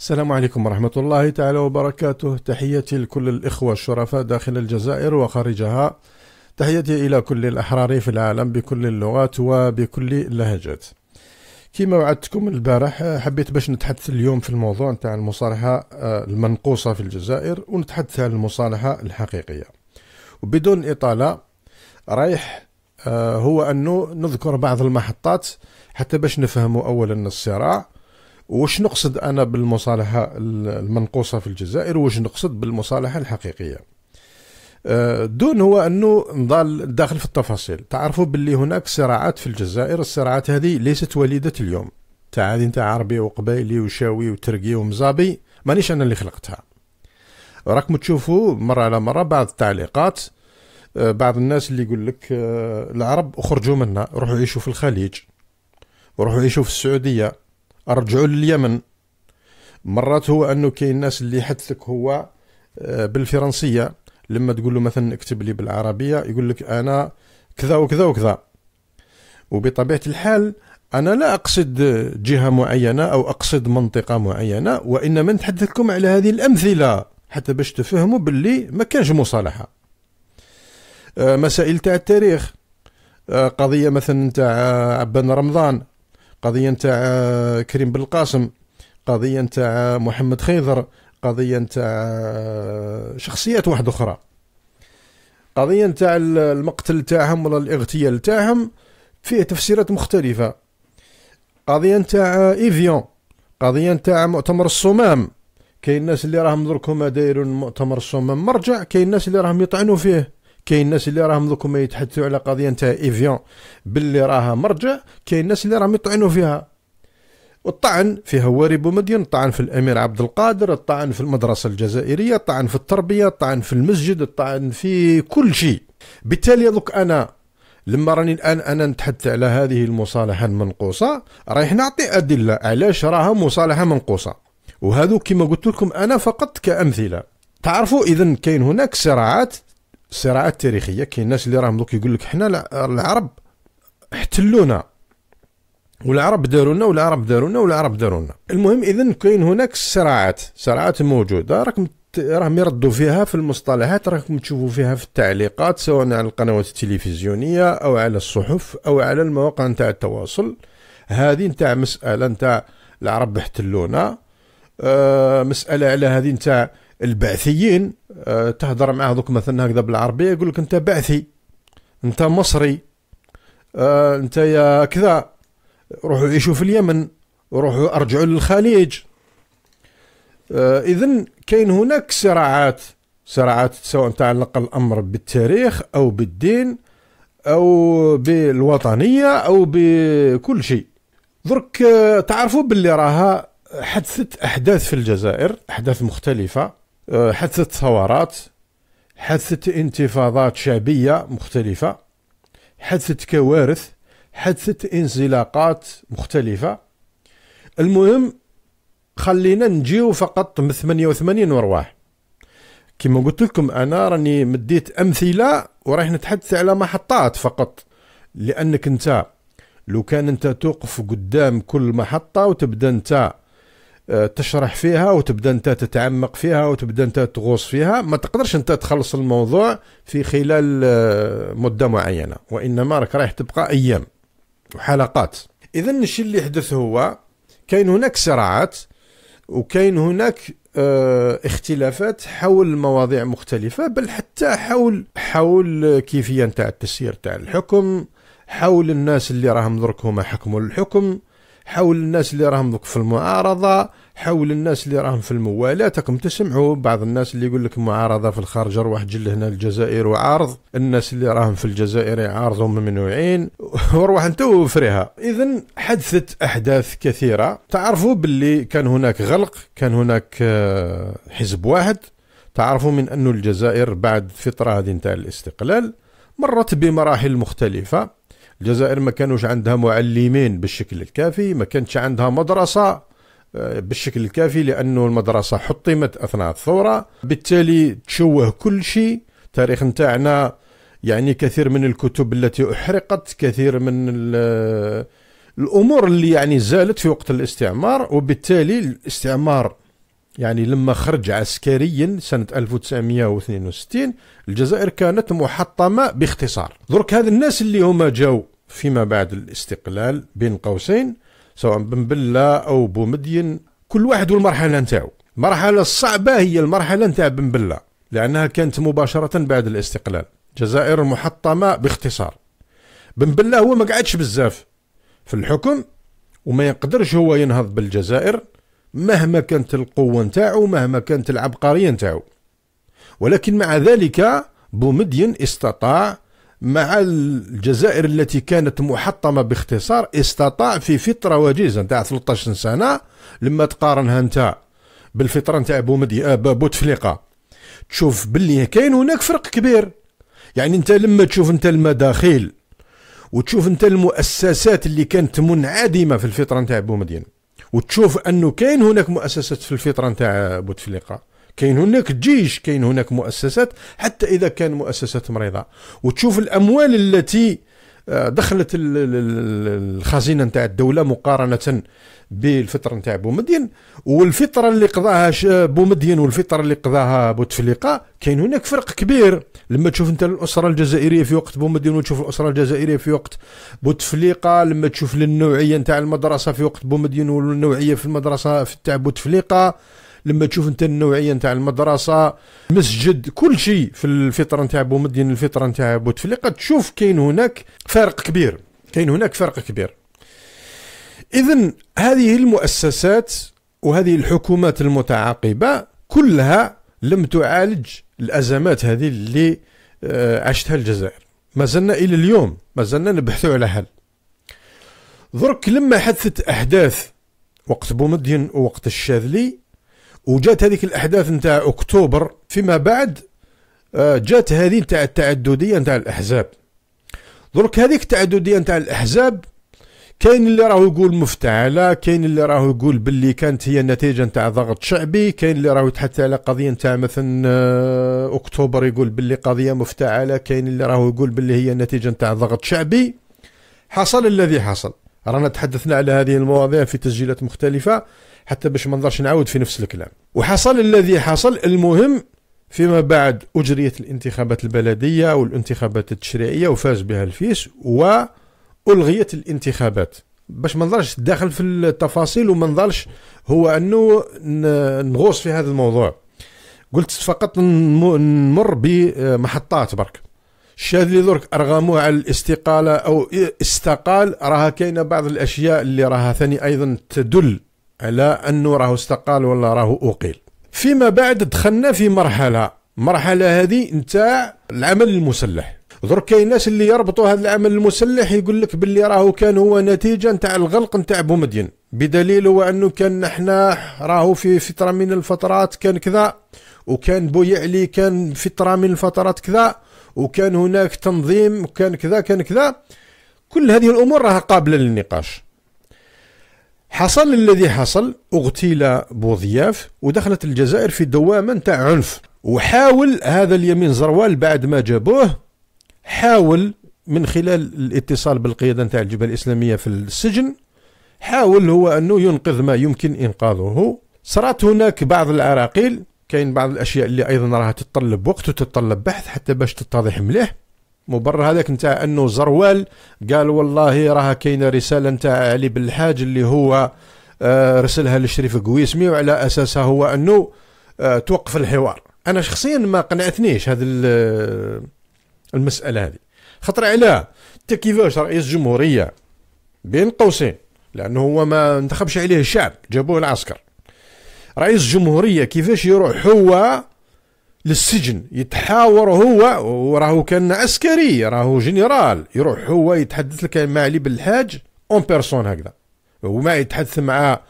السلام عليكم ورحمة الله تعالى وبركاته تحياتي لكل الإخوة الشرفاء داخل الجزائر وخارجها تحياتي إلى كل الأحرار في العالم بكل اللغات وبكل اللهجات كما وعدتكم البارح حبيت باش نتحدث اليوم في الموضوع نتاع المصالحة آه، المنقوصة في الجزائر ونتحدث عن المصالحة الحقيقية وبدون إطالة رايح آه، هو أنه نذكر بعض المحطات حتى باش نفهموا أولا الصراع واش نقصد انا بالمصالحه المنقوصه في الجزائر واش نقصد بالمصالحه الحقيقيه آه، دون هو انه نضال داخل في التفاصيل تعرفوا باللي هناك صراعات في الجزائر الصراعات هذه ليست وليده اليوم تاع هذه نتاع عربي وقبايلي وشاوي وترقي ومزابي مانيش انا اللي خلقتها راكم تشوفوا مره على مره بعض التعليقات آه، بعض الناس اللي يقول لك آه، العرب اخرجوا منا روحوا عيشوا في الخليج روحوا عيشوا في السعوديه رجعوا لليمن مرات هو انه كاين ناس اللي يحدثك هو آه، بالفرنسيه لما تقول له مثلا اكتب لي بالعربيه يقول لك انا كذا وكذا وكذا وبطبيعه الحال انا لا اقصد جهه معينه او اقصد منطقه معينه وانما نتحدثكم على هذه الامثله حتى باش تفهموا باللي ما كانش مصالحه آه، مسائل تاع التاريخ آه، قضيه مثلا تاع عبان رمضان قضيه نتاع آه، كريم بن القاسم قضيه نتاع آه، محمد خيضر قضيه نتاع آه، شخصيات واحده اخرى قضيه نتاع المقتل تاعهم ولا الاغتيال تاعهم فيه تفسيرات مختلفه قضيه نتاع ايفيون قضيه نتاع مؤتمر الصمام كاين الناس اللي راهم درك هما دايرون مؤتمر الصمام مرجع كاين الناس اللي راهم يطعنوا فيه كاين الناس اللي راهم دوك ما يتحدثوا على قضيه نتاع ايفيون باللي راها مرجع كاين الناس اللي راهم يطعنوا فيها والطعن في هواري بومدين الطعن في الامير عبد القادر الطعن في المدرسه الجزائريه الطعن في التربيه الطعن في المسجد الطعن في كل شيء بالتالي دوك انا لما راني الان انا نتحدث على هذه المصالحه المنقوصه رايح نعطي ادله علاش راها مصالحه منقوصه وهذو كما قلت لكم انا فقط كامثله تعرفوا اذا كاين هناك صراعات الصراعات التاريخيه كاين الناس اللي راهم دوك يقول لك حنا العرب احتلونا والعرب دارونا والعرب دارونا والعرب دارونا المهم اذا كاين هناك صراعات صراعات موجوده راكم راهم يردوا فيها في المصطلحات راكم تشوفوا فيها في التعليقات سواء على القنوات التلفزيونيه او على الصحف او على المواقع نتاع التواصل هذه نتاع مساله نتاع العرب احتلونا أه مساله على هذه نتاع البعثيين آه، تهضر مع هذوك مثلا هكذا بالعربيه يقول لك انت بعثي انت مصري آه، انت يا كذا روحوا عيشوا في اليمن روحوا ارجعوا للخليج آه، اذا كاين هناك صراعات صراعات سواء تعلق الامر بالتاريخ او بالدين او بالوطنيه او بكل شيء درك تعرفوا باللي راها حدثت احداث في الجزائر احداث مختلفه حدثت ثورات حدثت انتفاضات شعبية مختلفة حدثت كوارث حدثت انزلاقات مختلفة المهم خلينا نجيو فقط من 88 ورواح كما قلت لكم انا راني مديت امثله وراح نتحدث على محطات فقط لانك انت لو كان انت توقف قدام كل محطه وتبدا انت آه، تشرح فيها وتبدا انت تتعمق فيها وتبدا انت تغوص فيها ما تقدرش انت تخلص الموضوع في خلال آه، مده معينه وانما راك رايح تبقى ايام وحلقات اذا الشيء اللي يحدث هو كاين هناك صراعات وكاين هناك آه، اختلافات حول مواضيع مختلفة بل حتى حول حول كيفية نتاع التسيير تاع الحكم حول الناس اللي راهم درك هما حكموا الحكم حول الناس اللي راهم دوك في المعارضه حول الناس اللي راهم في الموالات راكم تسمعوا بعض الناس اللي يقول لك معارضه في الخارج واحد جل هنا الجزائر وعارض الناس اللي راهم في الجزائر يعارضوا ممنوعين وروح انتو وفريها اذا حدثت احداث كثيره تعرفوا باللي كان هناك غلق كان هناك آه، حزب واحد تعرفوا من أن الجزائر بعد فترة هذه نتاع الاستقلال مرت بمراحل مختلفة الجزائر ما كانوش عندها معلمين بالشكل الكافي ما كانتش عندها مدرسة آه، بالشكل الكافي لأنه المدرسة حطمت أثناء الثورة بالتالي تشوه كل شيء تاريخ نتاعنا يعني كثير من الكتب التي أحرقت كثير من آه، الأمور اللي يعني زالت في وقت الاستعمار وبالتالي الاستعمار يعني لما خرج عسكريا سنة 1962 الجزائر كانت محطمة باختصار درك هذا الناس اللي هما جاو فيما بعد الاستقلال بين قوسين سواء بن بلة أو بومدين كل واحد والمرحلة نتاعو المرحلة الصعبة هي المرحلة نتاع بن بلة لأنها كانت مباشرة بعد الاستقلال جزائر محطمة باختصار بن بلة هو ما قعدش بزاف في الحكم وما يقدرش هو ينهض بالجزائر مهما كانت القوة نتاعو مهما كانت العبقرية نتاعو ولكن مع ذلك بومدين استطاع مع الجزائر التي كانت محطمة باختصار استطاع في فترة وجيزة نتاع 13 سنة لما تقارنها انت بالفترة نتاع آه، بوتفليقة تشوف باللي كاين هناك فرق كبير يعني انت لما تشوف انت المداخيل وتشوف انت المؤسسات اللي كانت منعدمه في الفتره نتاع بومدين وتشوف انه كاين هناك مؤسسات في الفتره نتاع بوتفليقه كاين هناك جيش كاين هناك مؤسسات حتى إذا كان مؤسسات مريضة وتشوف الأموال التي آه، دخلت الخزينه نتاع الدوله مقارنه بالفتره نتاع بومدين والفتره اللي قضاها بومدين والفتره اللي قضاها بوتفليقه كاين هناك فرق كبير لما تشوف انت الاسره الجزائريه في وقت بومدين وتشوف الاسره الجزائريه في وقت بوتفليقه لما تشوف النوعيه نتاع المدرسه في وقت بومدين والنوعيه في المدرسه في تاع بوتفليقه لما تشوف انت النوعيه نتاع المدرسه مسجد كل شيء في الفطره نتاع بومدين الفطره نتاع بوتفليقه تشوف كاين هناك فارق كبير كاين هناك فرق كبير اذا هذه المؤسسات وهذه الحكومات المتعاقبه كلها لم تعالج الازمات هذه اللي آه، عشتها الجزائر ما زلنا الى اليوم ما زلنا نبحثوا على حل درك لما حدثت احداث وقت بومدين ووقت الشاذلي وجات هذيك الاحداث نتاع اكتوبر فيما بعد آه، جات هذه نتاع التعدديه نتاع الاحزاب درك هذيك التعدديه نتاع الاحزاب كاين اللي راهو يقول مفتعله كاين اللي راهو يقول باللي كانت هي نتيجه نتاع ضغط شعبي كاين اللي راهو يتحدث على قضيه نتاع مثلا آه، اكتوبر يقول باللي قضيه مفتعله كاين اللي راهو يقول باللي هي نتيجه نتاع ضغط شعبي حصل الذي حصل رانا تحدثنا على هذه المواضيع في تسجيلات مختلفه حتى باش ما نضرش نعاود في نفس الكلام وحصل الذي حصل المهم فيما بعد أجريت الانتخابات البلدية والانتخابات التشريعية وفاز بها الفيس وألغيت الانتخابات باش ما نضلش داخل في التفاصيل وما نضلش هو أنه نغوص في هذا الموضوع قلت فقط نمر بمحطات برك الشاهد اللي درك ارغموه على الاستقاله او استقال راها كاينه بعض الاشياء اللي راها ثاني ايضا تدل على أنه راه استقال ولا راه أقيل فيما بعد دخلنا في مرحلة المرحلة هذه نتاع العمل المسلح درك كاين الناس اللي يربطوا هذا العمل المسلح يقول لك باللي راهو كان هو نتيجه نتاع الغلق نتاع بومدين بدليل هو انه كان احنا راهو في فتره من الفترات كان كذا وكان بويعلي كان فتره من الفترات كذا وكان هناك تنظيم وكان كذا كان كذا كل هذه الامور راها قابله للنقاش حصل الذي حصل اغتيل بوضياف ودخلت الجزائر في دوامه نتاع عنف وحاول هذا اليمين زروال بعد ما جابوه حاول من خلال الاتصال بالقياده نتاع الجبهه الاسلاميه في السجن حاول هو انه ينقذ ما يمكن انقاذه صرات هناك بعض العراقيل كاين بعض الاشياء اللي ايضا راها تتطلب وقت وتتطلب بحث حتى باش تتضح مليح مبرر هذاك نتاع انه زروال قال والله راه كاينه رساله نتاع علي بن الحاج اللي هو آه، رسلها للشريف قويسمي وعلى اساسها هو انه آه، توقف الحوار انا شخصيا ما قنعتنيش هذه آه، المساله هذه خطر على انت كيفاش رئيس جمهوريه بين قوسين لانه هو ما انتخبش عليه الشعب جابوه العسكر رئيس جمهوريه كيفاش يروح هو للسجن يتحاور هو وراهو كان عسكري راهو جنرال يروح هو يتحدث لك مع علي بن الحاج اون بيرسون هكذا وما يتحدث مع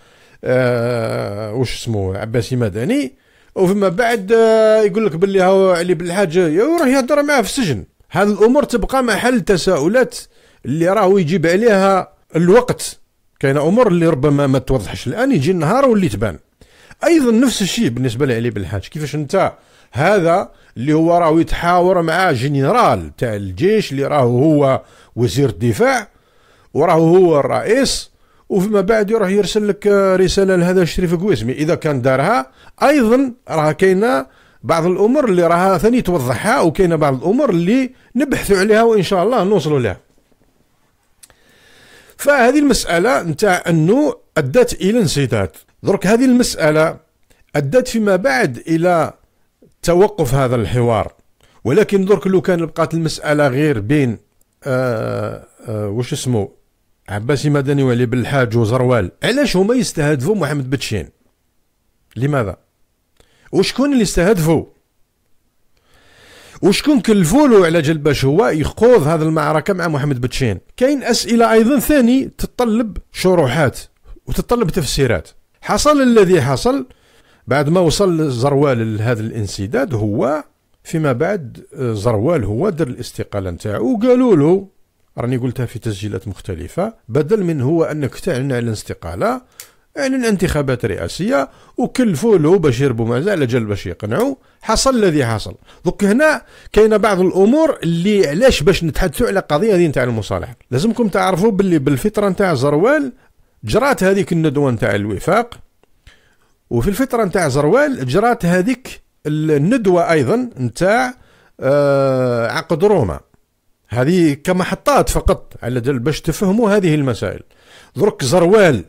آه وش اسمه عباسي مدني وفيما بعد آه يقول لك باللي هو علي بن الحاج يروح يهضر معاه في السجن هذه الامور تبقى محل تساؤلات اللي راهو يجيب عليها الوقت كاين امور اللي ربما ما توضحش الان يجي النهار واللي تبان ايضا نفس الشيء بالنسبه لعلي بن الحاج كيفاش انت هذا اللي هو راه يتحاور مع جنرال تاع الجيش اللي راهو هو وزير الدفاع وراهو هو الرئيس وفيما بعد يروح يرسل لك رساله لهذا الشريف قويسمي اذا كان دارها ايضا راه كاينه بعض الامور اللي راها ثاني توضحها وكاينه بعض الامور اللي نبحثوا عليها وان شاء الله نوصلوا لها فهذه المساله نتاع انه ادت الى انسداد درك هذه المسألة أدت فيما بعد إلى توقف هذا الحوار ولكن درك لو كان بقات المسألة غير بين آآ آه، آآ آه، وش اسمه عباسي مدني بن بالحاج وزروال علاش هما يستهدفوا محمد بتشين لماذا وشكون اللي استهدفوا وشكون كلفوا له على جل باش هو يخوض هذه المعركه مع محمد بتشين كاين اسئله ايضا ثاني تتطلب شروحات وتتطلب تفسيرات حصل الذي حصل بعد ما وصل زروال لهذا الانسداد هو فيما بعد آه، زروال هو دار الاستقالة نتاعو وقالوا له راني قلتها في تسجيلات مختلفة بدل من هو أنك تعلن على الاستقالة اعلن انتخابات رئاسية وكلفوا له باش يربوا معاه على جال باش يقنعوا حصل الذي حصل دوك هنا كاين بعض الامور اللي علاش باش نتحدثوا على القضيه هذه نتاع المصالحه لازمكم تعرفوا باللي بالفطره نتاع زروال جرات هذيك الندوه نتاع الوفاق وفي الفتره نتاع زروال جرات هذيك الندوه ايضا نتاع آه عقد روما هذه كمحطات فقط على باش تفهموا هذه المسائل درك زروال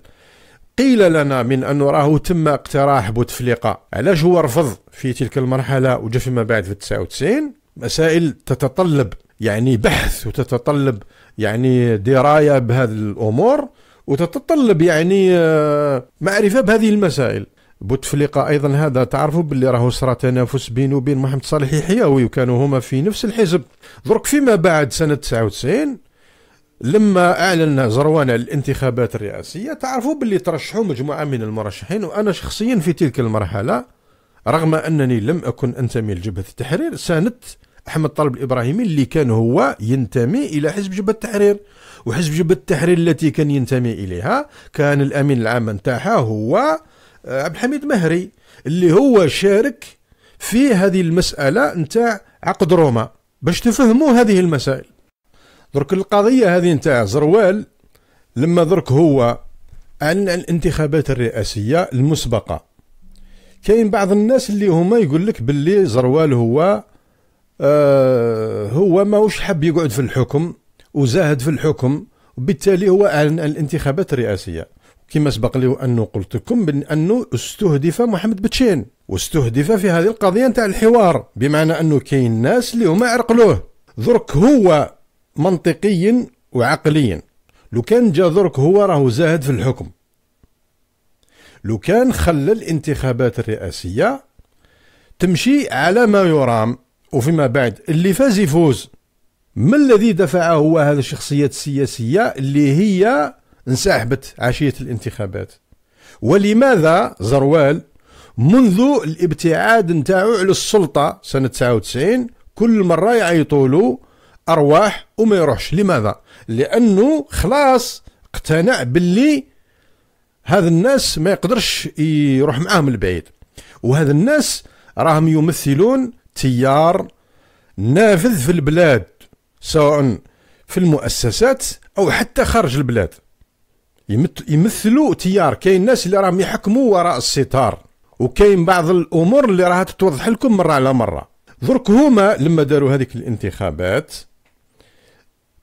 قيل لنا من أنه راه تم اقتراح بوتفليقة علاش هو رفض في تلك المرحلة وجا فيما بعد في 99 مسائل تتطلب يعني بحث وتتطلب يعني دراية بهذه الأمور وتتطلب يعني آه، معرفه بهذه المسائل بوتفليقه ايضا هذا تعرفوا باللي راهو صرا تنافس بينه وبين محمد صالح يحيوي وكانوا هما في نفس الحزب درك فيما بعد سنه 99 لما اعلن زروان على الانتخابات الرئاسيه تعرفوا باللي ترشحوا مجموعه من المرشحين وانا شخصيا في تلك المرحله رغم انني لم اكن انتمي لجبهه التحرير ساندت احمد طالب الابراهيمي اللي كان هو ينتمي الى حزب جبهه التحرير وحزب جبهة التحرير التي كان ينتمي إليها كان الأمين العام نتاعها هو آه، عبد الحميد مهري اللي هو شارك في هذه المسألة نتاع عقد روما باش تفهموا هذه المسائل درك القضية هذه نتاع زروال لما درك هو عن الانتخابات الرئاسية المسبقة كاين بعض الناس اللي هما يقول لك باللي زروال هو آه هو ماهوش حاب يقعد في الحكم وزاهد في الحكم وبالتالي هو أعلن الانتخابات الرئاسية كما سبق لي أنه قلت لكم بأنه استهدف محمد بتشين واستهدف في هذه القضية نتاع الحوار بمعنى أنه كاين ناس اللي هما عرقلوه درك هو منطقيا وعقليا لو كان جا درك هو راهو زاهد في الحكم لو كان خلى الانتخابات الرئاسية تمشي على ما يرام وفيما بعد اللي فاز يفوز ما الذي دفعه هذه الشخصيات السياسية اللي هي انسحبت عشية الانتخابات ولماذا زروال منذ الابتعاد نتاعو على السلطة سنة 99 كل مرة يعيطوا له أرواح وما يروحش لماذا؟ لأنه خلاص اقتنع باللي هذا الناس ما يقدرش يروح معاهم البعيد وهذا الناس راهم يمثلون تيار نافذ في البلاد سواء في المؤسسات او حتى خارج البلاد يمثلوا تيار كاين الناس اللي راهم يحكموا وراء الستار وكاين بعض الامور اللي راها تتوضح لكم مره على مره درك هما لما داروا هذيك الانتخابات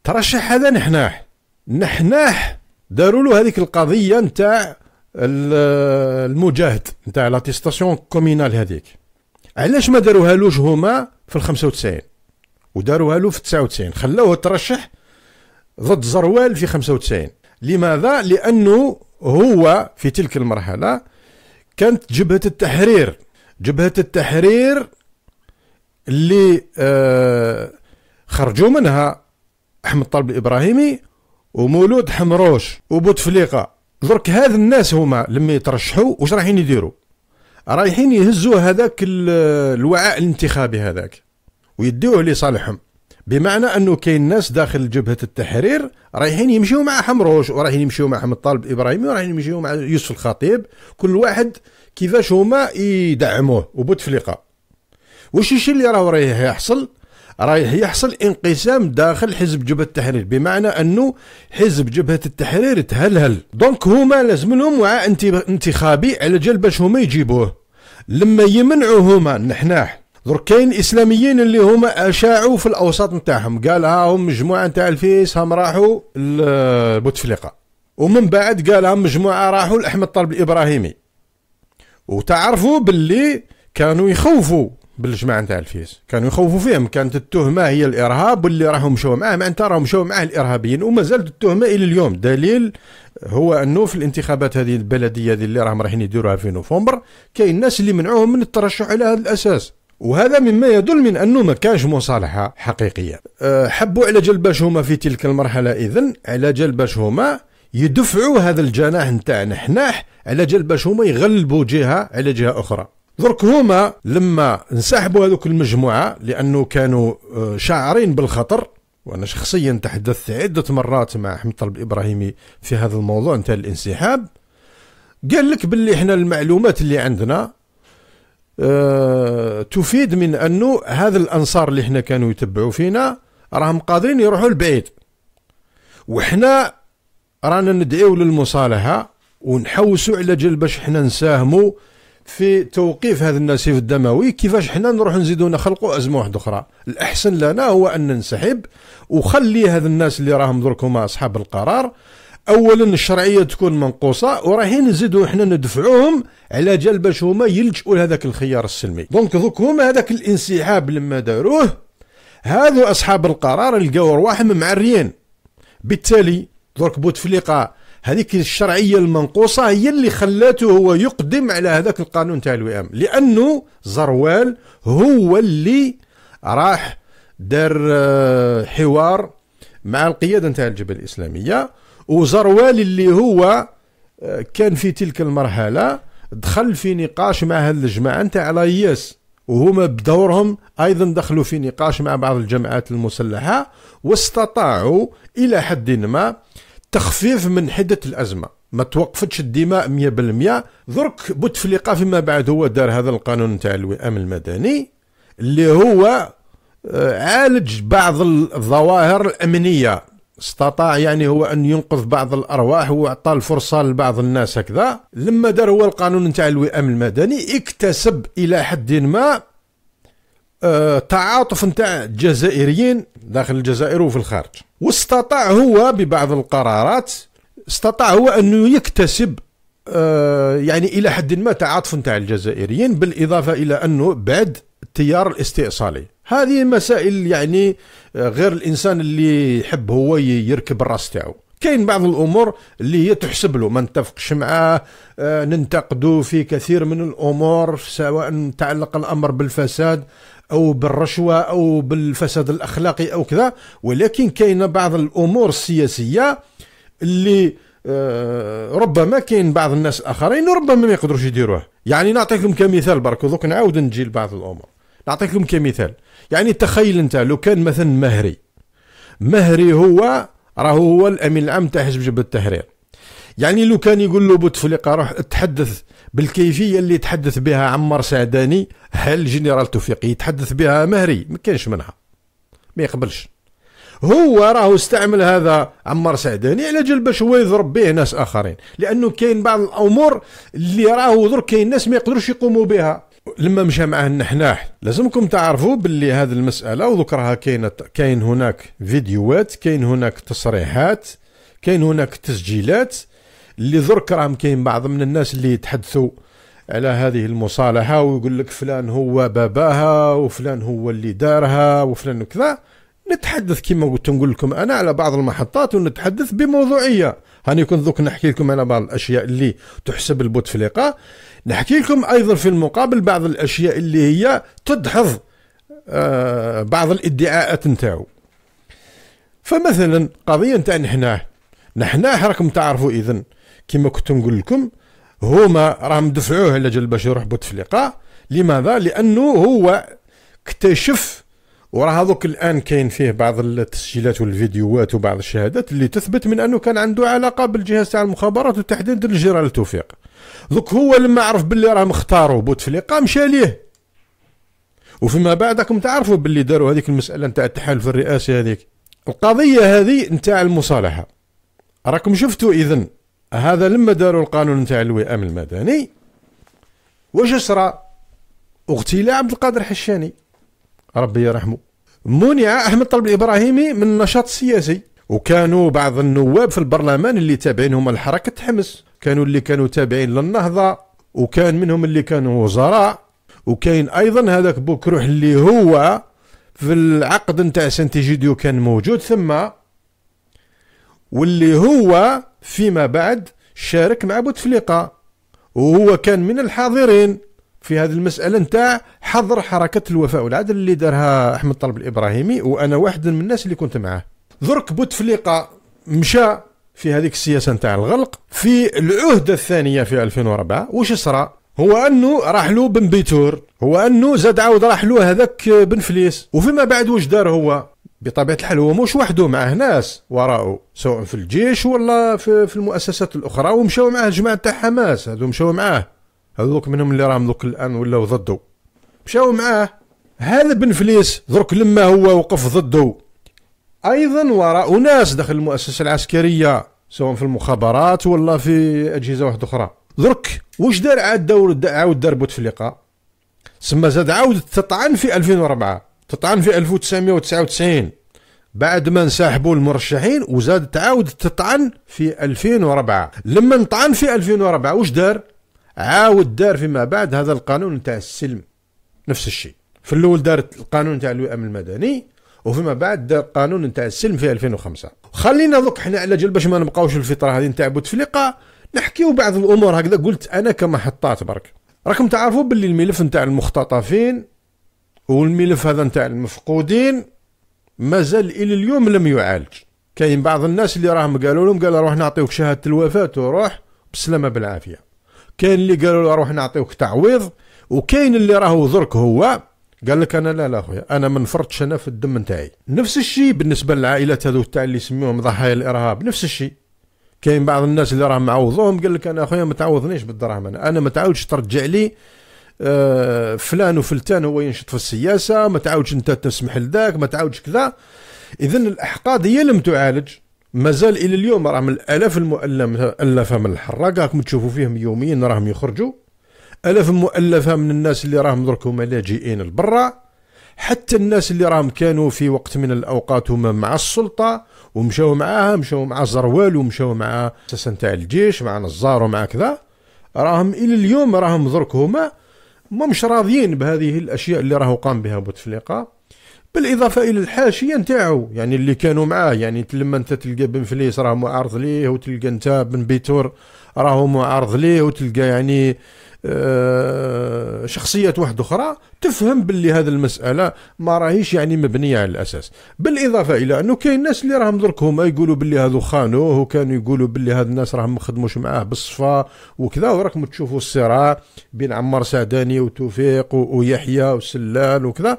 ترشح هذا نحناح نحناح داروا له هذيك القضيه نتاع المجاهد نتاع لاتيستاسيون كومينال هذيك علاش ما داروها لوش هما في ال 95 وداروها له في 99 خلاوه ترشح ضد زروال في 95 لماذا؟ لأنه هو في تلك المرحلة كانت جبهة التحرير جبهة التحرير اللي آه، خرجوا منها أحمد طالب الإبراهيمي ومولود حمروش وبوتفليقة درك هذا الناس هما لما يترشحوا واش رايحين يديروا رايحين يهزوا هذاك الوعاء الانتخابي هذاك ويديوه لصالحهم بمعنى انه كاين ناس داخل جبهه التحرير رايحين يمشيو مع حمروش ورايحين يمشيو مع حمد طالب ابراهيمي ورايحين يمشيو مع يوسف الخطيب كل واحد كيفاش هما يدعموه وبوتفليقه واش الشيء اللي راه رايح يحصل رايح يحصل انقسام داخل حزب جبهه التحرير بمعنى انه حزب جبهه التحرير تهلهل دونك هما لازم لهم وعاء انتخابي على جال باش هما يجيبوه لما يمنعوا هما نحناح درك كاين اسلاميين اللي هما اشاعوا في الاوساط نتاعهم قال ها هم مجموعه نتاع الفيس هم راحوا لبوتفليقه ومن بعد قال هم مجموعه راحوا لاحمد طلب الابراهيمي وتعرفوا باللي كانوا يخوفوا بالجماعه نتاع الفيس كانوا يخوفوا فيهم كانت التهمه هي الارهاب واللي راهم مشاو معاه معناتها راهم مشاو معاه الارهابيين وما زالت التهمه الى اليوم دليل هو انه في الانتخابات هذه البلديه هذه اللي راهم رايحين يديروها في نوفمبر كاين ناس اللي منعوهم من الترشح على هذا الاساس وهذا مما يدل من انه ما كانش مصالحه حقيقيه أه، حبوا على باش هما في تلك المرحله اذن على باش هما يدفعوا هذا الجناح نتاع نحناح على باش هما يغلبوا جهه على جهه اخرى درك هما لما انسحبوا هذوك المجموعه لانه كانوا أه، شاعرين بالخطر وانا شخصيا تحدثت عده مرات مع احمد طلب الابراهيمي في هذا الموضوع نتاع الانسحاب قال لك باللي احنا المعلومات اللي عندنا آه، تفيد من انه هذا الانصار اللي حنا كانوا يتبعوا فينا راهم قادرين يروحوا لبعيد وحنا رانا ندعيو للمصالحه ونحوسوا على جل باش حنا نساهموا في توقيف هذا النسيف الدموي كيفاش حنا نروح نزيدو نخلقوا ازمه واحده اخرى الاحسن لنا هو ان ننسحب وخلي هذا الناس اللي راهم دركم مع اصحاب القرار اولا الشرعيه تكون منقوصه ورايحين نزيدو حنا ندفعوهم على جال باش هما يلجؤوا لهذاك الخيار السلمي دونك دوك هما هذاك الانسحاب لما داروه هذو اصحاب القرار لقاو رواحهم معريين بالتالي درك بوتفليقه هذيك الشرعيه المنقوصه هي اللي خلاته هو يقدم على هذاك القانون تاع الوئام لانه زروال هو اللي راح دار آه، حوار مع القياده تاع الجبهه الاسلاميه وزروال اللي هو آه، كان في تلك المرحلة دخل في نقاش مع هذه الجماعة نتاع لايس وهما بدورهم أيضا دخلوا في نقاش مع بعض الجماعات المسلحة واستطاعوا إلى حد ما تخفيف من حدة الأزمة ما توقفتش الدماء 100% درك بوتفليقة فيما بعد هو دار هذا القانون نتاع الامن المدني اللي هو آه، عالج بعض الظواهر الأمنية استطاع يعني هو ان ينقذ بعض الارواح واعطى الفرصه لبعض الناس هكذا لما دار هو القانون نتاع الوئام المدني اكتسب الى حد ما آه، تعاطف نتاع الجزائريين داخل الجزائر وفي الخارج واستطاع هو ببعض القرارات استطاع هو انه يكتسب آه، يعني الى حد ما تعاطف نتاع الجزائريين بالاضافه الى انه بعد التيار الاستئصالي هذه مسائل يعني آه، غير الانسان اللي يحب هو يركب الراس تاعو كاين بعض الامور اللي هي تحسب له ما نتفقش معاه آه في كثير من الامور سواء تعلق الامر بالفساد او بالرشوه او بالفساد الاخلاقي او كذا ولكن كاين بعض الامور السياسيه اللي آه ربما كاين بعض الناس الاخرين ربما ما يقدروش يديروه يعني نعطيكم كمثال برك دوك نعاود نجي لبعض الامور نعطيكم كمثال يعني تخيل انت لو كان مثلا مهري مهري هو راهو هو الامين العام تاع حزب جبهه التحرير يعني لو كان يقول له بوتفليقه روح تحدث بالكيفيه اللي تحدث بها عمار سعداني هل جنرال توفيق يتحدث بها مهري ما كانش منها ما يقبلش هو راهو استعمل هذا عمار سعداني على جال باش هو يضرب به ناس اخرين لانه كاين بعض الامور اللي راهو درك كاين ناس ما يقدروش يقوموا بها لما مشى معاه النحناح لازمكم تعرفوا باللي هذه المساله وذكرها راها كاين كاين هناك فيديوهات كاين هناك تصريحات كاين هناك تسجيلات اللي درك راهم كاين بعض من الناس اللي يتحدثوا على هذه المصالحه ويقول لك فلان هو باباها وفلان هو اللي دارها وفلان وكذا نتحدث كما قلت نقول لكم انا على بعض المحطات ونتحدث بموضوعيه هاني كنت ذوك نحكي لكم على بعض الاشياء اللي تحسب البوتفليقه نحكي لكم أيضا في المقابل بعض الأشياء اللي هي تدحض آه، بعض الادعاءات نتاعو فمثلا قضية نتاع نحنا نحنا راكم تعرفوا اذا كما كنت نقول لكم هما راهم دفعوه على جال باش يروح بوتفليقة لماذا؟ لأنه هو اكتشف وراه هذوك الان كاين فيه بعض التسجيلات والفيديوهات وبعض الشهادات اللي تثبت من انه كان عنده علاقه بالجهاز تاع المخابرات وتحديدا الجيران التوفيق دوك هو لما عرف باللي راهم اختاروا بوتفليقه مشى ليه وفيما بعدكم تعرفوا باللي داروا هذيك المساله نتاع التحالف الرئاسي هذيك القضيه هذه نتاع المصالحه راكم شفتوا اذا هذا لما داروا القانون نتاع الوئام المدني واش صرا اغتيل عبد القادر حشاني ربي يرحمه منع احمد طلب الابراهيمي من النشاط السياسي وكانوا بعض النواب في البرلمان اللي تابعين هما لحركة حمص كانوا اللي كانوا تابعين للنهضة وكان منهم اللي كانوا وزراء وكاين أيضا هذاك بوكروح اللي هو في العقد نتاع سانتيجيديو كان موجود ثم واللي هو فيما بعد شارك مع بوتفليقة وهو كان من الحاضرين في هذه المسألة نتاع حظر حركة الوفاء والعدل اللي دارها أحمد طلب الإبراهيمي وأنا واحد من الناس اللي كنت معاه ذرك بوتفليقه مشى في هذيك السياسه نتاع الغلق في العهده الثانيه في 2004 واش صرا هو انه راح له بن بيتور هو انه زاد عاود راح له هذاك بن فليس وفيما بعد واش دار هو بطبيعه الحال هو مش وحده معاه ناس وراءه سواء في الجيش ولا في, في المؤسسات الاخرى ومشاو معاه الجماعه تاع حماس هذو مشاو معاه هذوك منهم اللي راهم ذوك الان ولاو ضده مشاو معاه هذا بن فليس درك لما هو وقف ضده ايضا وراء اناس داخل المؤسسه العسكريه سواء في المخابرات ولا في اجهزه واحده اخرى درك واش دار عاد دور عاود دار بوتفليقه سما زاد عاود تطعن في 2004 تطعن في 1999 بعد ما انسحبوا المرشحين وزاد تعاود تطعن في 2004 لما انطعن في 2004 واش دار عاود دار فيما بعد هذا القانون تاع السلم نفس الشيء في الاول دارت القانون تاع الوئام المدني وفيما بعد دار قانون نتاع السلم في 2005 خلينا دوك حنا على جل باش ما نبقاوش الفطره هذه نتاع بوتفليقه نحكيو بعض الامور هكذا قلت انا كمحطات برك راكم تعرفوا باللي الملف نتاع المختطفين والملف هذا نتاع المفقودين مازال الى اليوم لم يعالج كاين بعض الناس اللي راهم قالوا لهم قال روح نعطيوك شهاده الوفاه وروح بالسلامه بالعافيه كاين اللي قالوا له روح نعطيوك تعويض وكاين اللي راهو درك هو قال لك انا لا لا خويا انا ما نفرطش انا في الدم نتاعي نفس الشيء بالنسبه للعائلات هذو تاع اللي يسميوهم ضحايا الارهاب نفس الشيء كاين بعض الناس اللي راهم معوضوهم قال لك انا خويا ما تعوضنيش بالدراهم انا انا ما تعاودش ترجع لي آه، فلان وفلتان هو ينشط في السياسه ما تعاودش انت تسمح لذاك ما تعاودش كذا اذا الاحقاد هي لم تعالج مازال الى اليوم راهم الالاف المؤلفه من الحراق راكم تشوفوا فيهم يوميا راهم يخرجوا ألف مؤلفة من الناس اللي راهم درك هما لاجئين لبرا حتى الناس اللي راهم كانوا في وقت من الاوقات هما مع السلطه ومشاو معاها مشاو مع زروال ومشاو مع اساسا تاع الجيش مع نزار ومع كذا راهم الى اليوم راهم درك هما ما مش راضيين بهذه الاشياء اللي راهو قام بها بوتفليقه بالاضافه الى الحاشيه نتاعو يعني اللي كانوا معاه يعني لما انت تلقى بن فليس راه معارض ليه وتلقى انت بن بيتور راهو معارض ليه وتلقى يعني آه، شخصيات واحده اخرى تفهم باللي هذه المساله ما راهيش يعني مبنيه على الاساس بالاضافه الى انه كاين ناس اللي راهم درك هما يقولوا باللي هذو خانوه وكانوا يقولوا باللي هاد الناس راهم ما خدموش معاه بالصفا وكذا وراكم تشوفوا الصراع بين عمار سعداني وتوفيق ويحيى وسلال وكذا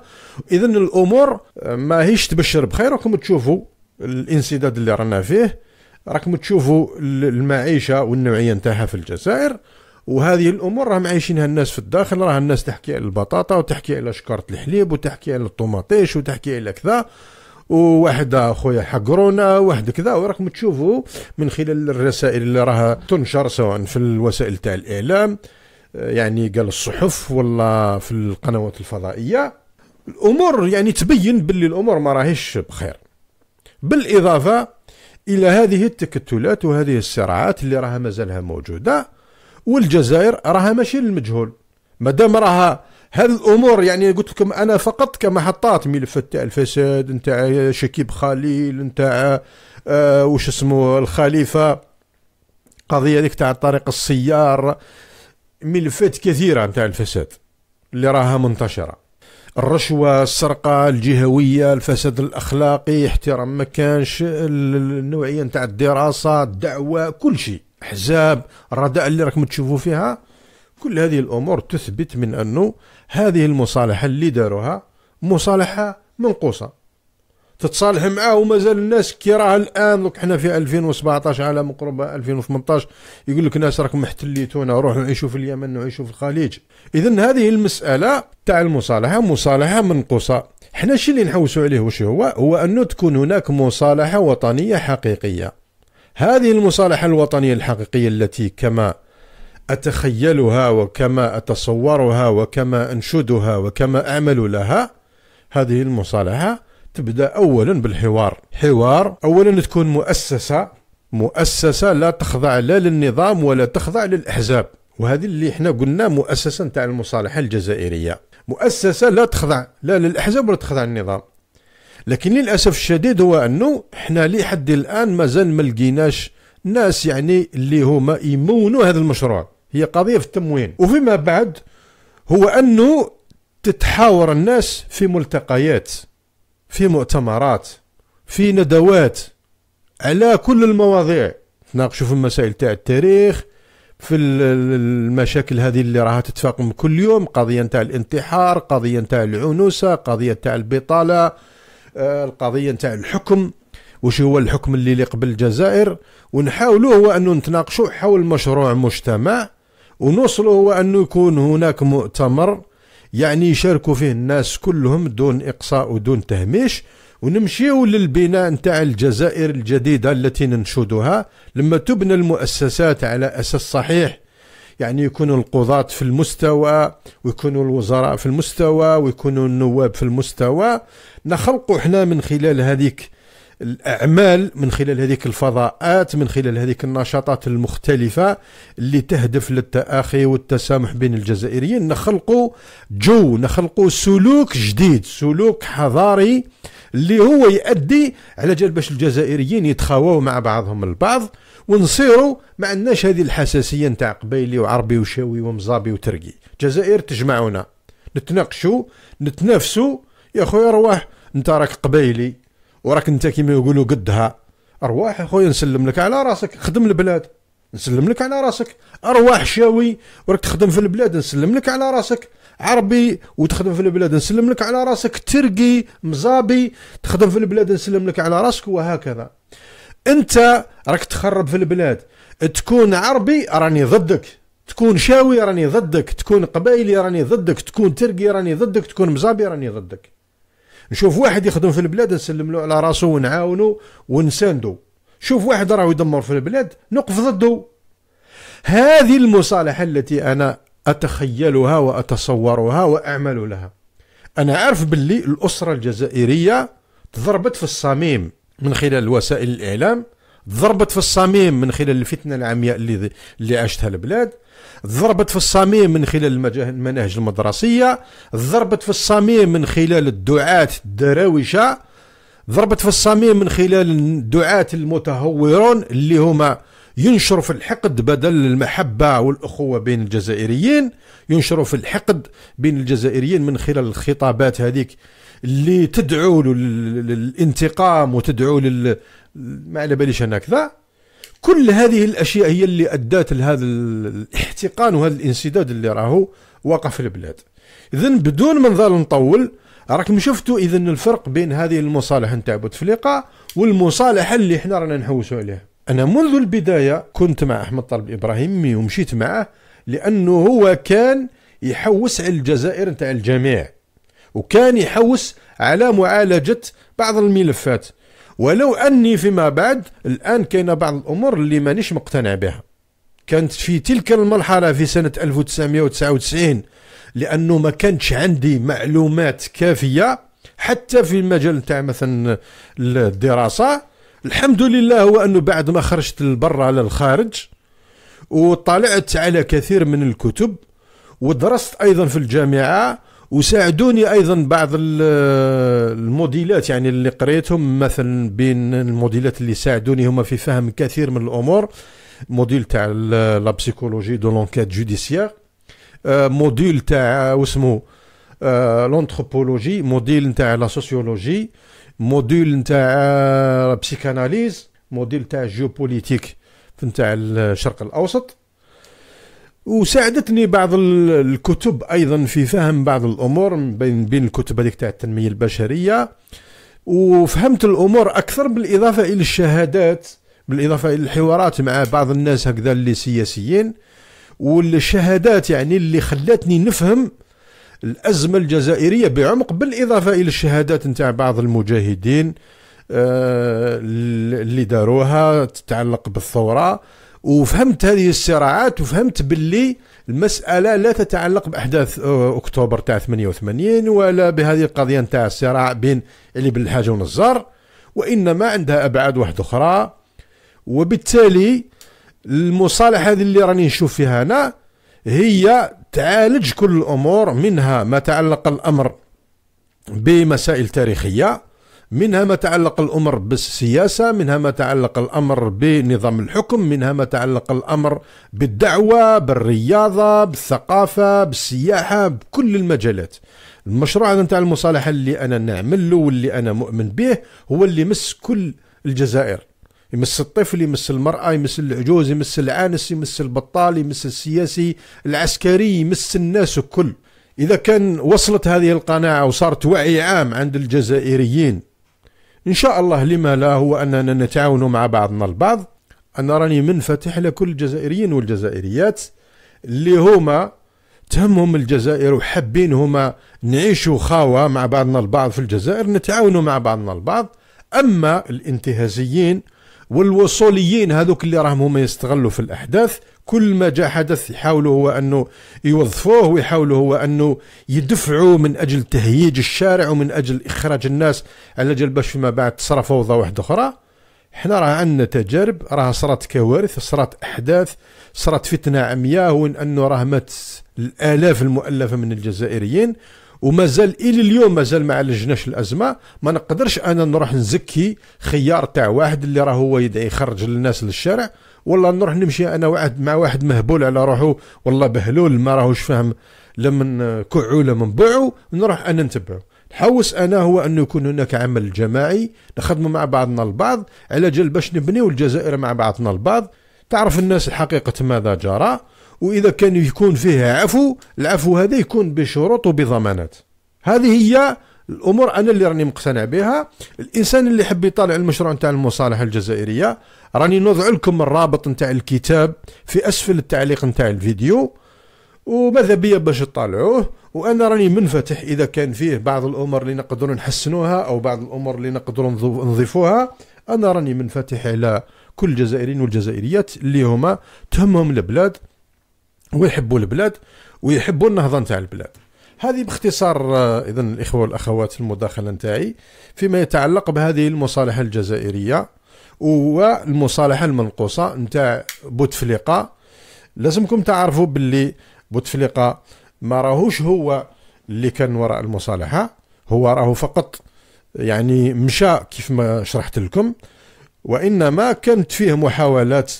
اذا الامور ماهيش تبشر بخير راكم تشوفوا الانسداد اللي رانا فيه راكم تشوفوا المعيشه والنوعيه نتاعها في الجزائر وهذه الامور راهم عايشينها الناس في الداخل راه الناس تحكي على البطاطا وتحكي على شكاره الحليب وتحكي على الطوماطيش وتحكي على كذا وواحد اخويا حقرونا واحد كذا وراكم تشوفوا من خلال الرسائل اللي راها تنشر سواء في الوسائل تاع الاعلام آه، يعني قال الصحف ولا في القنوات الفضائيه الامور يعني تبين باللي الامور ما راهيش بخير بالاضافه الى هذه التكتلات وهذه الصراعات اللي راها مازالها موجوده والجزائر راها ماشي للمجهول مادام راها هذه الامور يعني قلت لكم انا فقط كمحطات ملف تاع الفساد نتاع شكيب خليل نتاع آه وش اسمه الخليفه قضيه هذيك تاع طريق السيار ملفات كثيره نتاع الفساد اللي راها منتشره الرشوة السرقة الجهوية الفساد الأخلاقي احترام ما كانش النوعية نتاع الدراسة الدعوة كل شيء احزاب الرداء اللي راكم تشوفوا فيها كل هذه الامور تثبت من انه هذه المصالحه اللي داروها مصالحه منقوصه تتصالح معاه ومازال الناس كي راه الان دوك حنا في 2017 على مقرب 2018 يقول لك ناس راكم محتليتونا روحوا عيشوا في اليمن وعيشوا في الخليج اذا هذه المساله تاع المصالحه مصالحه منقوصه حنا الشيء اللي نحوسوا عليه وش هو هو انه تكون هناك مصالحه وطنيه حقيقيه هذه المصالحة الوطنية الحقيقية التي كما أتخيلها وكما أتصورها وكما أنشدها وكما أعمل لها هذه المصالحة تبدأ أولا بالحوار حوار أولا تكون مؤسسة مؤسسة لا تخضع لا للنظام ولا تخضع للأحزاب وهذه اللي احنا قلنا مؤسسة نتاع المصالحة الجزائرية مؤسسة لا تخضع لا للأحزاب ولا تخضع للنظام لكن للاسف الشديد هو انه حنا لحد الان مازال ما لقيناش ناس يعني اللي هما يمونوا هذا المشروع هي قضيه في التموين وفيما بعد هو انه تتحاور الناس في ملتقيات في مؤتمرات في ندوات على كل المواضيع تناقشوا في المسائل تاع التاريخ في المشاكل هذه اللي راها تتفاقم كل يوم قضيه تاع الانتحار قضيه تاع العنوسه قضيه تاع البطاله القضيه نتاع الحكم وش هو الحكم اللي يليق بالجزائر ونحاولوا هو انه نتناقشوا حول مشروع مجتمع ونوصلوا هو انه يكون هناك مؤتمر يعني يشاركوا فيه الناس كلهم دون اقصاء ودون تهميش ونمشيو للبناء نتاع الجزائر الجديدة التي ننشدها لما تبنى المؤسسات على أساس صحيح يعني يكونوا القضاة في المستوى ويكونوا الوزراء في المستوى ويكونوا النواب في المستوى نخلقوا احنا من خلال هذيك الاعمال من خلال هذيك الفضاءات من خلال هذيك النشاطات المختلفه اللي تهدف للتاخي والتسامح بين الجزائريين نخلقوا جو نخلقوا سلوك جديد سلوك حضاري اللي هو يؤدي على جال باش الجزائريين يتخاووا مع بعضهم البعض ونصيروا ما عندناش هذه الحساسيه نتاع قبيلي وعربي وشاوي ومزابي وترقي الجزائر تجمعنا نتناقشوا نتنافسوا يا خويا رواح انت راك قبيلي وراك انت كيما يقولوا قدها ارواح اخويا نسلم لك على راسك خدم البلاد نسلم لك على راسك ارواح شاوي وراك تخدم في البلاد نسلم لك على راسك عربي وتخدم في البلاد نسلم لك على راسك ترقي مزابي تخدم في البلاد نسلم لك على راسك وهكذا انت راك تخرب في البلاد تكون عربي راني ضدك تكون شاوي راني ضدك تكون قبائلي راني ضدك تكون ترقي راني ضدك تكون مزابي راني ضدك نشوف واحد يخدم في البلاد نسلم له على راسه ونعاونه ونساندو شوف واحد راه يدمر في البلاد نقف ضده هذه المصالحة التي أنا أتخيلها وأتصورها وأعمل لها أنا أعرف باللي الأسرة الجزائرية تضربت في الصميم من خلال وسائل الإعلام ضربت في الصميم من خلال الفتنة العمياء اللي اللي عاشتها البلاد ضربت في الصميم من خلال المناهج المدرسية ضربت في الصميم من خلال الدعاة الدراويشه ضربت في الصميم من خلال الدعاة المتهورون اللي هما ينشروا في الحقد بدل المحبة والأخوة بين الجزائريين ينشروا في الحقد بين الجزائريين من خلال الخطابات هذيك اللي تدعو للانتقام وتدعو لل ما على باليش انا كذا كل هذه الاشياء هي اللي ادات لهذا الاحتقان وهذا الانسداد اللي راهو واقع في البلاد اذا بدون ما نظل نطول راكم شفتوا اذا الفرق بين هذه المصالحه نتاع بوتفليقه والمصالحه اللي احنا رانا نحوسوا عليها انا منذ البدايه كنت مع احمد طلب ابراهيمي ومشيت معه لانه هو كان يحوس على الجزائر نتاع الجميع وكان يحوس على معالجه بعض الملفات ولو اني فيما بعد الان كاينه بعض الامور اللي مانيش مقتنع بها كانت في تلك المرحله في سنه 1999 لانه ما كانتش عندي معلومات كافيه حتى في المجال تاع مثلا الدراسه الحمد لله هو انه بعد ما خرجت لبرا للخارج وطلعت على كثير من الكتب ودرست ايضا في الجامعه وساعدوني ايضا بعض الموديلات يعني اللي قريتهم مثلا بين الموديلات اللي ساعدوني هما في فهم كثير من الامور موديل تاع لا بسيكولوجي دو لونكات جوديسيير موديل تاع واسمه آه، لونتروبولوجي آه، موديل تاع لا سوسيولوجي موديل تاع بسيكاناليز آه، موديل تاع جيوبوليتيك تاع الشرق الاوسط وساعدتني بعض الكتب ايضا في فهم بعض الامور بين بين الكتب هذيك تاع التنميه البشريه وفهمت الامور اكثر بالاضافه الى الشهادات بالاضافه الى الحوارات مع بعض الناس هكذا اللي سياسيين والشهادات يعني اللي خلاتني نفهم الازمه الجزائريه بعمق بالاضافه الى الشهادات نتاع بعض المجاهدين آه، اللي داروها تتعلق بالثوره وفهمت هذه الصراعات وفهمت باللي المسألة لا تتعلق بأحداث أكتوبر تاع 88 ولا بهذه القضية تاع الصراع بين اللي بالحاجة ونزار وإنما عندها أبعاد واحدة أخرى وبالتالي المصالحة هذه اللي راني نشوف فيها أنا هي تعالج كل الأمور منها ما تعلق الأمر بمسائل تاريخية منها ما تعلق الأمر بالسياسة منها ما تعلق الأمر بنظام الحكم منها ما تعلق الأمر بالدعوة بالرياضة بالثقافة بالسياحة بكل المجالات المشروع هذا نتاع المصالحة اللي أنا نعمل له واللي أنا مؤمن به هو اللي يمس كل الجزائر يمس الطفل يمس المرأة يمس العجوز يمس العانس يمس البطال يمس السياسي العسكري يمس الناس الكل إذا كان وصلت هذه القناعة وصارت وعي عام عند الجزائريين إن شاء الله لما لا هو أننا نتعاون مع بعضنا البعض أنا راني منفتح لكل الجزائريين والجزائريات اللي هما تهمهم الجزائر وحابين هما نعيشوا خاوة مع بعضنا البعض في الجزائر نتعاونوا مع بعضنا البعض أما الانتهازيين والوصوليين هذوك اللي راهم هما يستغلوا في الأحداث كل ما جاء حدث يحاولوا هو انه يوظفوه ويحاولوا هو انه يدفعوا من اجل تهييج الشارع ومن اجل اخراج الناس على اجل باش فيما بعد تصرى فوضى واحده اخرى حنا راه عندنا تجارب راه صرات كوارث صرات احداث صرات فتنه عمياء وين انه راه مات الالاف المؤلفه من الجزائريين ومازال الى اليوم مازال ما عالجناش الازمه ما نقدرش انا نروح نزكي خيار تاع واحد اللي راه هو يدعي يخرج الناس للشارع والله نروح نمشي انا واحد مع واحد مهبول على روحه والله بهلول ما راهوش فاهم لا من كوعو لا من بوعو نروح انا نتبعه الحوس انا هو انه يكون هناك عمل جماعي نخدموا مع بعضنا البعض على جل باش نبنيو الجزائر مع بعضنا البعض تعرف الناس حقيقه ماذا جرى واذا كان يكون فيها عفو العفو هذا يكون بشروط وبضمانات هذه هي الامور انا اللي راني مقتنع بها الانسان اللي يحب يطالع المشروع نتاع المصالحه الجزائريه راني نوضع لكم الرابط نتاع الكتاب في اسفل التعليق نتاع الفيديو وماذا بيا باش تطالعوه وانا راني منفتح اذا كان فيه بعض الامور اللي نقدروا نحسنوها او بعض الامور اللي نقدروا نضيفوها انا راني منفتح على كل الجزائريين والجزائريات اللي هما تهمهم البلاد ويحبوا البلاد ويحبوا النهضه نتاع البلاد هذه باختصار آه، اذا الاخوه والاخوات المداخله نتاعي فيما يتعلق بهذه المصالحه الجزائريه والمصالحه المنقوصه نتاع بوتفليقه لازمكم تعرفوا باللي بوتفليقه ما راهوش هو اللي كان وراء المصالحه هو راهو فقط يعني مشى كيف ما شرحت لكم وانما كانت فيه محاولات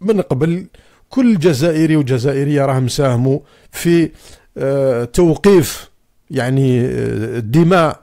من قبل كل جزائري وجزائريه راهم ساهموا في توقيف يعني الدماء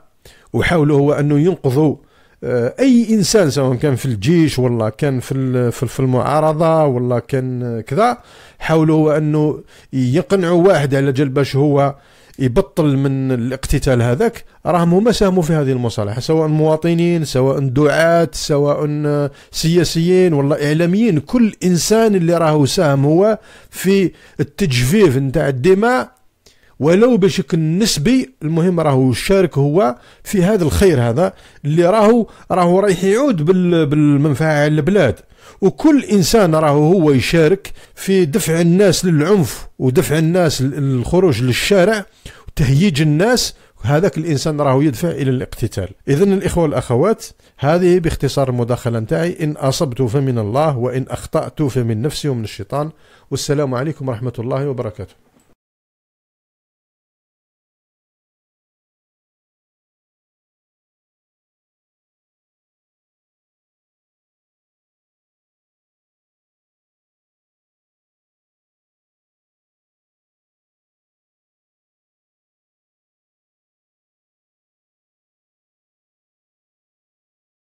وحاولوا هو انه ينقذوا آه، اي انسان سواء كان في الجيش ولا كان في في المعارضه ولا كان كذا حاولوا هو انه يقنعوا واحد على جال باش هو يبطل من الاقتتال هذاك راهم هما ساهموا في هذه المصالحه سواء مواطنين سواء دعاة سواء آه، سياسيين ولا اعلاميين كل انسان اللي راهو ساهم هو في التجفيف نتاع الدماء ولو بشكل نسبي المهم راهو شارك هو في هذا الخير هذا اللي راهو راهو رايح يعود بالمنفعه على البلاد وكل انسان راهو هو يشارك في دفع الناس للعنف ودفع الناس للخروج للشارع وتهييج الناس هذاك الانسان راهو يدفع الى الاقتتال اذا الاخوه والاخوات هذه باختصار المداخله نتاعي ان اصبت فمن الله وان اخطات فمن نفسي ومن الشيطان والسلام عليكم ورحمه الله وبركاته